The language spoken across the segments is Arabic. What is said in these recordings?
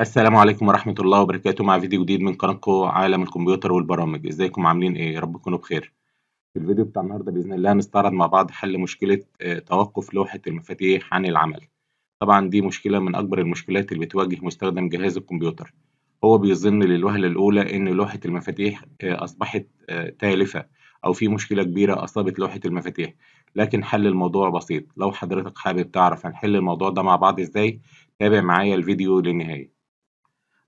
السلام عليكم ورحمة الله وبركاته مع فيديو جديد من قناتكم عالم الكمبيوتر والبرامج ازيكم عاملين ايه رب تكونوا بخير في الفيديو بتاع النهارده باذن الله هنستعرض مع بعض حل مشكلة آه، توقف لوحة المفاتيح عن العمل طبعا دي مشكلة من اكبر المشكلات اللي بتواجه مستخدم جهاز الكمبيوتر هو بيظن للوهلة الاولى ان لوحة المفاتيح آه، اصبحت آه، تالفة او في مشكلة كبيرة اصابت لوحة المفاتيح لكن حل الموضوع بسيط لو حضرتك حابب تعرف هنحل الموضوع ده مع بعض ازاي تابع معايا الفيديو للنهاية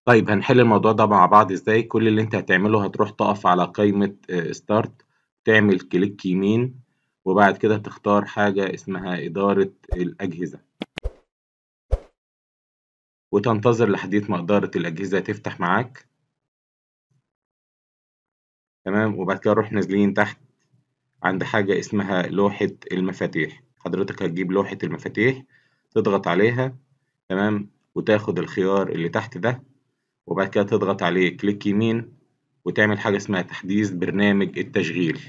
طيب هنحل الموضوع ده مع بعض ازاي كل اللي انت هتعمله هتروح تقف على قائمة ستارت آه، تعمل كليك يمين وبعد كده تختار حاجة اسمها إدارة الأجهزة وتنتظر لحديت ما إدارة الأجهزة تفتح معاك تمام وبعد كده نروح نازلين تحت عند حاجة اسمها لوحة المفاتيح حضرتك هتجيب لوحة المفاتيح تضغط عليها تمام وتاخد الخيار اللي تحت ده وبعد كده تضغط عليه كليك يمين وتعمل حاجة اسمها تحديث برنامج التشغيل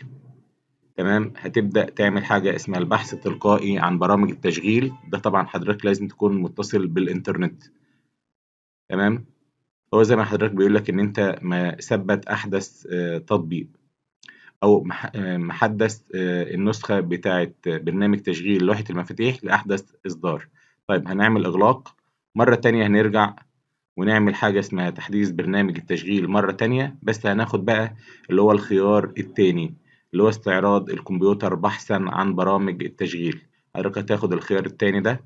تمام هتبدأ تعمل حاجة اسمها البحث التلقائي عن برامج التشغيل ده طبعا حضرتك لازم تكون متصل بالإنترنت تمام هو زي ما حضرتك بيقول لك إن أنت ما ثبت أحدث آه، تطبيق أو آه، محدث آه، النسخة بتاعة برنامج تشغيل لوحة المفاتيح لأحدث إصدار طيب هنعمل إغلاق مرة تانية هنرجع ونعمل حاجة اسمها تحديث برنامج التشغيل مرة تانية بس هناخد بقى اللي هو الخيار التاني اللي هو استعراض الكمبيوتر بحثا عن برامج التشغيل حضرتك هتاخد الخيار التاني ده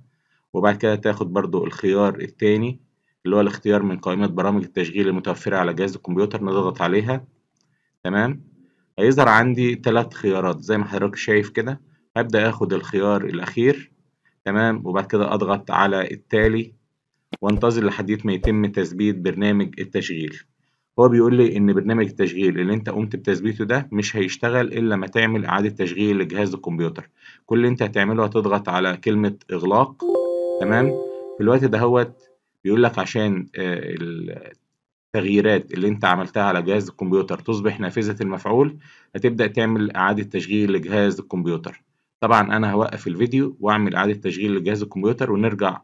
وبعد كده تاخد برضو الخيار التاني اللي هو الاختيار من قائمة برامج التشغيل المتوفرة على جهاز الكمبيوتر نضغط عليها تمام هيظهر عندي ثلاث خيارات زي ما حضرتك شايف كده هبدأ اخد الخيار الأخير تمام وبعد كده أضغط على التالي وانتظر لحد ما يتم تثبيت برنامج التشغيل هو بيقول لي ان برنامج التشغيل اللي انت قمت بتثبيته ده مش هيشتغل الا لما تعمل اعاده تشغيل لجهاز الكمبيوتر كل اللي انت هتعمله هتضغط على كلمه اغلاق تمام في الوقت ده هوت بيقول لك عشان آه، التغييرات اللي انت عملتها على جهاز الكمبيوتر تصبح نافذه المفعول هتبدا تعمل اعاده تشغيل لجهاز الكمبيوتر طبعا انا هوقف الفيديو واعمل اعاده تشغيل لجهاز الكمبيوتر ونرجع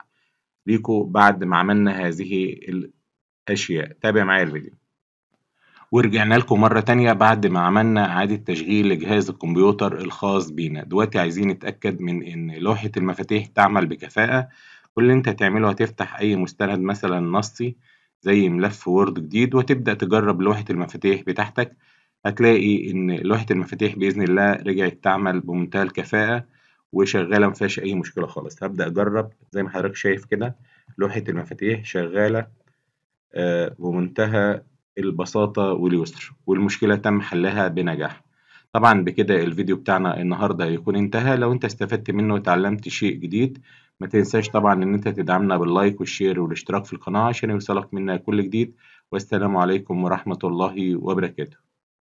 ليكوا بعد ما عملنا هذه الأشياء تابع معايا الفيديو ورجعنا لكم مرة تانية بعد ما عملنا إعادة تشغيل لجهاز الكمبيوتر الخاص بينا دلوقتي عايزين نتأكد من إن لوحة المفاتيح تعمل بكفاءة كل اللي أنت هتعمله هتفتح أي مستند مثلا نصي زي ملف وورد جديد وتبدأ تجرب لوحة المفاتيح بتاعتك هتلاقي إن لوحة المفاتيح بإذن الله رجعت تعمل بمنتهى الكفاءة وشغاله ما فيهاش اي مشكله خالص هبدا اجرب زي ما حضرتك شايف كده لوحه المفاتيح شغاله آه، بمنتهى البساطه واليسر والمشكله تم حلها بنجاح طبعا بكده الفيديو بتاعنا النهارده هيكون انتهى لو انت استفدت منه وتعلمت شيء جديد ما تنساش طبعا ان انت تدعمنا باللايك والشير والاشتراك في القناه عشان يوصلك منا كل جديد والسلام عليكم ورحمه الله وبركاته